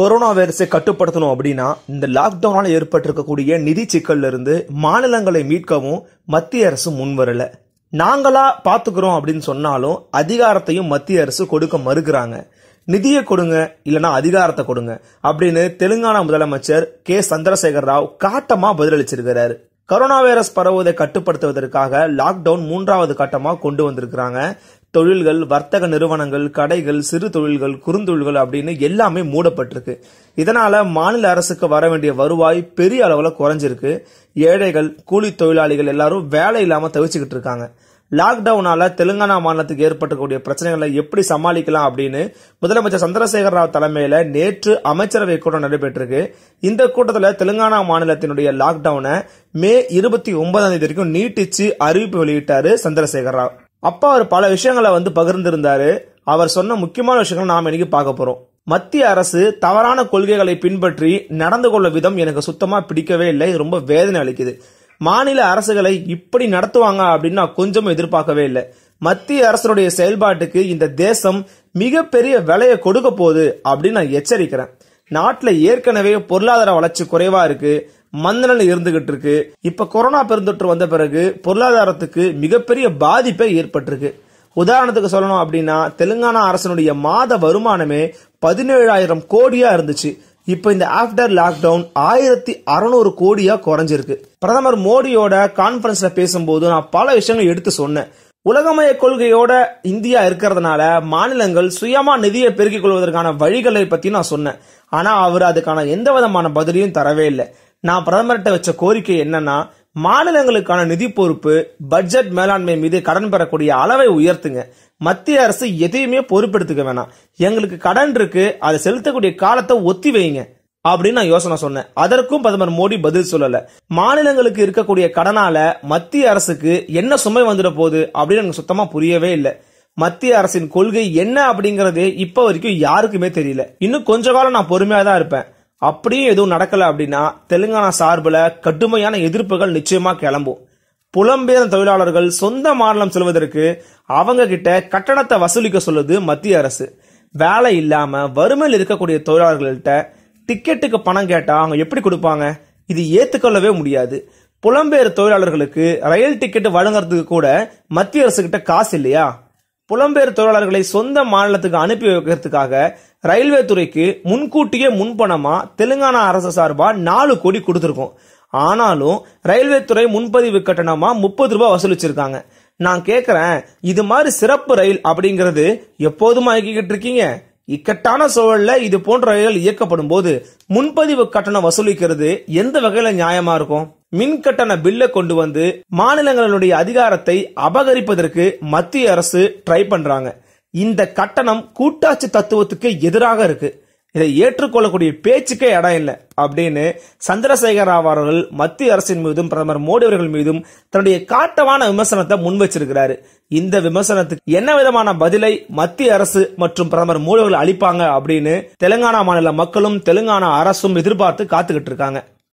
corona வைரஸை கட்டுப்படுத்தணும் அப்படின்னா இந்த லாக்டவுனால் ஏற்பட்டிருக்கக்கூடிய நிதி சிக்கல்ல இருந்து மாநிலங்களை மீட்கவும் மத்திய அரசு முன்வரல நாங்களா பாத்துக்கிறோம் அப்படின்னு சொன்னாலும் அதிகாரத்தையும் மத்திய அரசு கொடுக்க மறுக்கிறாங்க நிதியை கொடுங்க இல்லைன்னா அதிகாரத்தை கொடுங்க அப்படின்னு தெலுங்கானா முதலமைச்சர் கே சந்திரசேகர் ராவ் காட்டமா பதிலளிச்சிருக்கிறாரு கொரோனா வைரஸ் பரவுவதை கட்டுப்படுத்துவதற்காக லாக்டவுன் மூன்றாவது கட்டமாக கொண்டு வந்திருக்கிறாங்க தொழில்கள் வர்த்தக நிறுவனங்கள் கடைகள் சிறு தொழில்கள் குறுந்தொழில்கள் அப்படின்னு எல்லாமே மூடப்பட்டிருக்கு இதனால மாநில அரசுக்கு வர வேண்டிய வருவாய் பெரிய அளவில் குறைஞ்சிருக்கு ஏழைகள் கூலி தொழிலாளிகள் எல்லாரும் வேலை இல்லாமல் தவிச்சுக்கிட்டு இருக்காங்க லாக்டவுனால தெலுங்கானா மாநிலத்துக்கு ஏற்பட்டக்கூடிய பிரச்சனைகளை எப்படி சமாளிக்கலாம் அப்படின்னு முதலமைச்சர் சந்திரசேகர ராவ் தலைமையில நேற்று அமைச்சரவை கூட்டம் நடைபெற்றிருக்கு இந்த கூட்டத்தில் தெலுங்கானா மாநிலத்தினுடைய லாக்டவுனை மே இருபத்தி ஒன்பதாம் தேதி வரைக்கும் நீட்டிச்சு அறிவிப்பு வெளியிட்டாரு சந்திரசேகர ராவ் அப்பா அவர் பல விஷயங்களை வந்து பகிர்ந்திருந்தாரு அவர் சொன்ன முக்கியமான விஷயங்கள் நாம் இன்னைக்கு பார்க்க போறோம் மத்திய அரசு தவறான கொள்கைகளை பின்பற்றி நடந்து கொள்ள விதம் எனக்கு சுத்தமா பிடிக்கவே இல்லை ரொம்ப வேதனை அளிக்குது மாநில அரசுகளை இப்படி நடத்துவாங்க அப்படின்னு நான் கொஞ்சம் எதிர்பார்க்கவே இல்லை மத்திய அரசனுடைய செயல்பாட்டுக்கு இந்த தேசம் மிகப்பெரிய விலையை கொடுக்க போகுது அப்படின்னு நான் எச்சரிக்கிறேன் நாட்டில் ஏற்கனவே பொருளாதார வளர்ச்சி குறைவா இருக்கு மந்தநிலை இருந்துகிட்டு இருக்கு இப்ப கொரோனா பெருந்தொற்று வந்த பிறகு பொருளாதாரத்துக்கு மிகப்பெரிய பாதிப்பை ஏற்பட்டிருக்கு உதாரணத்துக்கு சொல்லணும் அப்படின்னா தெலுங்கானா அரசனுடைய மாத வருமானமே பதினேழாயிரம் கோடியா இருந்துச்சு இப்ப இந்த ஆஃப்டர் லாக்டவுன் ஆயிரத்தி அறுநூறு கோடியா குறைஞ்சிருக்கு பிரதமர் மோடியோட கான்பரன்ஸ்ல பேசும்போது நான் பல விஷயங்கள் எடுத்து சொன்னேன் உலகமய கொள்கையோட இந்தியா இருக்கிறதுனால மாநிலங்கள் சுயமா நிதியை பெருக்கிக் கொள்வதற்கான வழிகளை பத்தி நான் சொன்னேன் ஆனா அவர் அதுக்கான எந்த விதமான பதிலையும் தரவே இல்லை நான் பிரதமர்கிட்ட வச்ச கோரிக்கை என்னன்னா மாநிலங்களுக்கான நிதி பொறுப்பு பட்ஜெட் மேலாண்மை மீது கடன் பெறக்கூடிய அளவை உயர்த்துங்க மத்திய அரசு எதையுமே பொறுப்பெடுத்துக்க வேணாம் எங்களுக்கு கடன் இருக்கு அதை செலுத்தக்கூடிய காலத்தை ஒத்தி வைங்க அப்படின்னு நான் யோசனை சொன்னேன் அதற்கும் பிரதமர் மோடி பதில் சொல்லல மாநிலங்களுக்கு இருக்கக்கூடிய கடனால மத்திய அரசுக்கு என்ன சுமை வந்துட போகுது அப்படின்னு எனக்கு சுத்தமா புரியவே இல்லை மத்திய அரசின் கொள்கை என்ன அப்படிங்கறது இப்ப வரைக்கும் யாருக்குமே தெரியல இன்னும் கொஞ்ச காலம் நான் பொறுமையா தான் இருப்பேன் அப்படியே எதுவும் நடக்கலை அப்படின்னா தெலுங்கானா சார்பில் கடுமையான எதிர்ப்புகள் நிச்சயமாக கிளம்பும் புலம்பெயர் தொழிலாளர்கள் சொந்த மாநிலம் செல்வதற்கு அவங்க கிட்ட கட்டணத்தை வசூலிக்க சொல்லுது மத்திய அரசு வேலை இல்லாம வறுமையில் இருக்கக்கூடிய தொழிலாளர்கள்ட்ட டிக்கெட்டுக்கு பணம் கேட்டா அவங்க எப்படி கொடுப்பாங்க இது ஏத்துக்கொள்ளவே முடியாது புலம்பெயர் தொழிலாளர்களுக்கு ரயில் டிக்கெட் வழங்குறதுக்கு கூட மத்திய அரசு கிட்ட காசு இல்லையா புலம்பெயர் தொழிலாளர்களை சொந்த மாநிலத்துக்கு அனுப்பி வைக்கிறதுக்காக ரயில்வே துறைக்கு முன்கூட்டியே முன்பணமா தெலுங்கானா அரசு சார்பா நாலு கோடி கொடுத்துருக்கோம் ஆனாலும் ரயில்வே துறை முன்பதிவு கட்டணமா முப்பது ரூபாய் வசூலிச்சிருக்காங்க நான் கேக்குறேன் இது மாதிரி சிறப்பு ரயில் அப்படிங்கிறது எப்போதுமா இயக்கிக்கிட்டு இருக்கீங்க இக்கட்டான சூழல்ல இது போன்ற ரயில்கள் இயக்கப்படும் போது முன்பதிவு கட்டணம் வசூலிக்கிறது எந்த வகையில நியாயமா இருக்கும் மின்கட்டண பில்லை கொண்டு வந்து மாநிலங்களுடைய அதிகாரத்தை அபகரிப்பதற்கு மத்திய அரசு ட்ரை பண்றாங்க இந்த கட்டணம் கூட்டாட்சி தத்துவத்துக்கு எதிராக இருக்கு இதை ஏற்றுக்கொள்ளக்கூடிய பேச்சுக்கே இடம் இல்லை அப்படின்னு சந்திரசேகர ராவ் அவர்கள் மத்திய அரசின் மீதும் பிரதமர் மோடி அவர்கள் மீதும் தன்னுடைய காட்டமான விமர்சனத்தை முன் வச்சிருக்கிறாரு இந்த விமர்சனத்துக்கு என்ன விதமான பதிலை மத்திய அரசு மற்றும் பிரதமர் மோடி அவர்கள் அளிப்பாங்க அப்படின்னு தெலுங்கானா மாநில மக்களும் தெலுங்கானா அரசும் எதிர்பார்த்து காத்துக்கிட்டு இருக்காங்க